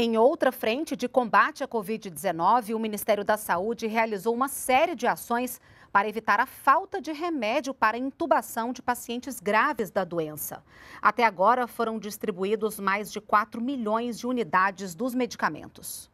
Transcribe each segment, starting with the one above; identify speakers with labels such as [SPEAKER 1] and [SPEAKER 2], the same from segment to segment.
[SPEAKER 1] Em outra frente de combate à Covid-19, o Ministério da Saúde realizou uma série de ações para evitar a falta de remédio para intubação de pacientes graves da doença. Até agora foram distribuídos mais de 4 milhões de unidades dos medicamentos.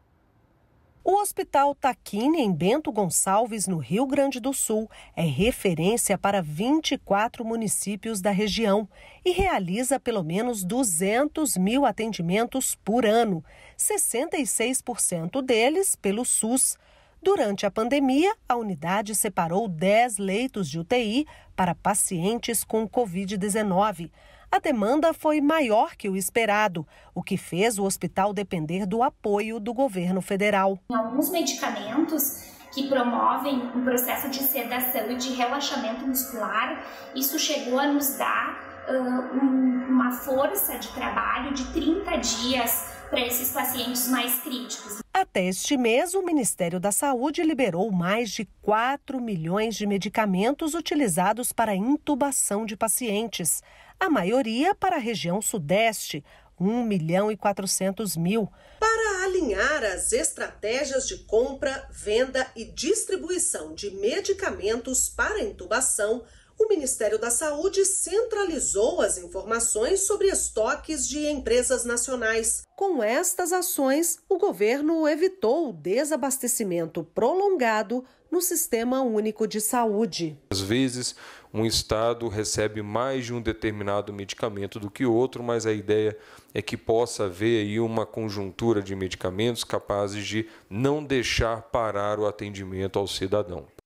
[SPEAKER 2] O Hospital Taquini, em Bento Gonçalves, no Rio Grande do Sul, é referência para 24 municípios da região e realiza pelo menos 200 mil atendimentos por ano, 66% deles pelo SUS. Durante a pandemia, a unidade separou 10 leitos de UTI para pacientes com Covid-19 a demanda foi maior que o esperado, o que fez o hospital depender do apoio do governo federal. Em
[SPEAKER 3] alguns medicamentos que promovem um processo de sedação e de relaxamento muscular, isso chegou a nos dar uh, um, uma força de trabalho de 30 dias para esses pacientes mais críticos.
[SPEAKER 2] Até este mês, o Ministério da Saúde liberou mais de 4 milhões de medicamentos utilizados para intubação de pacientes a maioria para a região sudeste, 1 milhão e 400 mil. Para alinhar as estratégias de compra, venda e distribuição de medicamentos para intubação, o Ministério da Saúde centralizou as informações sobre estoques de empresas nacionais. Com estas ações, o governo evitou o desabastecimento prolongado no Sistema Único de Saúde
[SPEAKER 4] vezes um estado recebe mais de um determinado medicamento do que outro, mas a ideia é que possa haver aí uma conjuntura de medicamentos capazes de não deixar parar o atendimento ao cidadão.